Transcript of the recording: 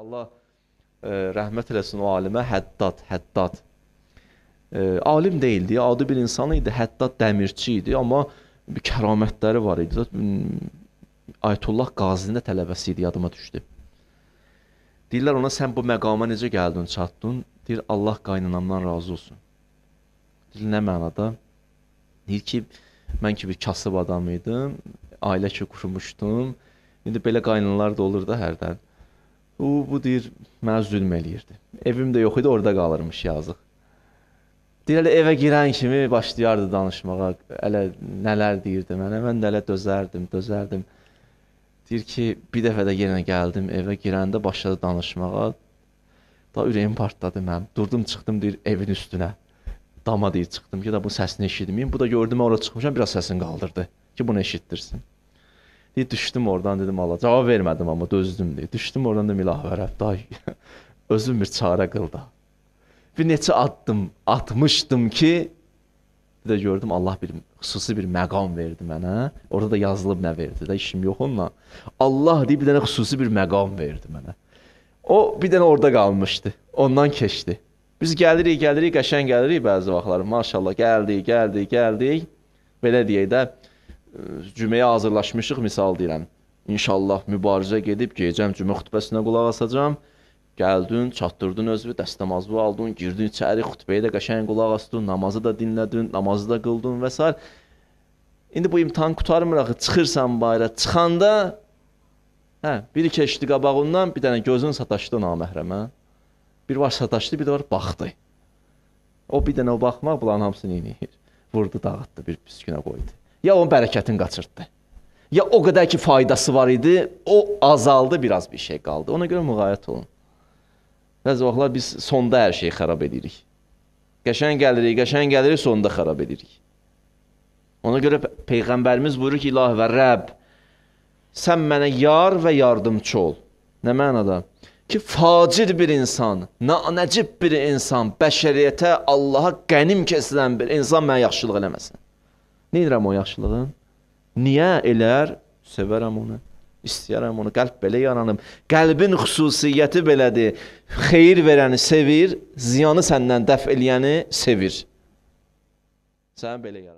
Allah e, rəhmət eləsin o alimə Həddad, Həddad. E, alim deyildi, adı bir insan idi, Həddad dəmirçi idi, amma bir kəramətləri var idi. Mm, Ayətullah Qazinin də tələbəsi idi, yadıma düşdü. Deyirlər ona sən bu məqama necə gəldin, çatdın? Deyir Allah qaynanamdan razı olsun. Deyir nə mənada? Deyir ki, mən ki bir kasıb adam idim, ailə ki qurmuşdum. İndi belə qaynanalar da olur da hərdən. O, bu deyir, mənə zülm eləyirdi. Evim də yox idi, orada qalırmış yazıq. Deyir, elə evə girən kimi başlayardı danışmağa. Elə nələr deyirdi mənə. Mən də elə dözərdim, dözərdim. Deyir ki, bir dəfə də yenə gəldim, evə girəndə başladı danışmağa. Da ürəyim partladı mənim. Durdum, çıxdım deyir evin üstünə. Dama deyir çıxdım ki, da bu səsini eşitməyim. Bu da gördüm ora çıxmışam, biraz səsini qaldırdı ki, bunu eşitdirsin. Deyir düşdüm oradan dedim Allah. Cavab vermədim amma dözdüm deyir. Düşdüm oradan dedim İlahvərə. Day özüm bir çarə qıl da. Bir neçə addım atmışdım ki bir də gördüm Allah bir xüsusi bir məqam verdi mənə. Orada da yazılıb nə verdi də işim yox onunla. Allah deyib bir dənə xüsusi bir məqam verdi mənə. O bir dənə orada qalmışdı. Ondan keçdi. Biz gəlirik, gəlirik, qəşəng gəlirik bəzi vaxtlar. Maşallah gəldik, gəldik, gəldik. Belə deyək də cüməyə hazırlaşmışıq misal deyirəm. İnşallah mübarizə gedib gecəm cümə xutbəsinə qulaq asacam. Gəldin, çatdırdın özünü, dəstəmazı aldın, girdin içəri, xutbəyə də qəşəng qulaq asdın, namazı da dinlədin, namazı da qıldın və s. İndi bu imtahan qutarmıraq, çıxırsan bayıra, çıxanda hə, biri keçdi qabağından, bir dənə gözün sataşdı naməhrəmə. Bir var sataşdı, bir də var baxdı. O bir dənə o baxmaq bunların hamısını eləyir. Vurdu, dağıtdı, bir pis günə qoydu ya onun bərəkətini qaçırtdı. Ya o qədər ki faydası var idi, o azaldı, biraz bir şey qaldı. Ona görə müğayət olun. Bəzi vaxtlar biz sonda hər şeyi xarab edirik. Qəşən gəlirik, qəşən gəlirik, sonda xarab edirik. Ona görə Peyğəmbərimiz buyurur ki, İlahi və Rəbb, sən mənə yar və yardımçı ol. Nə mənada? Ki, facir bir insan, nəcib bir insan, bəşəriyyətə, Allaha qənim kəsilən bir insan mənə yaxşılıq eləməsin. Neynirəm o yaxşılığın? Niyə elər? Sevərəm onu. İstəyərəm onu. Qəlb belə yaranıb. Qəlbin xüsusiyyəti belədir. Xeyir verəni sevir, ziyanı səndən dəf eləyəni sevir. Sən belə yaradın.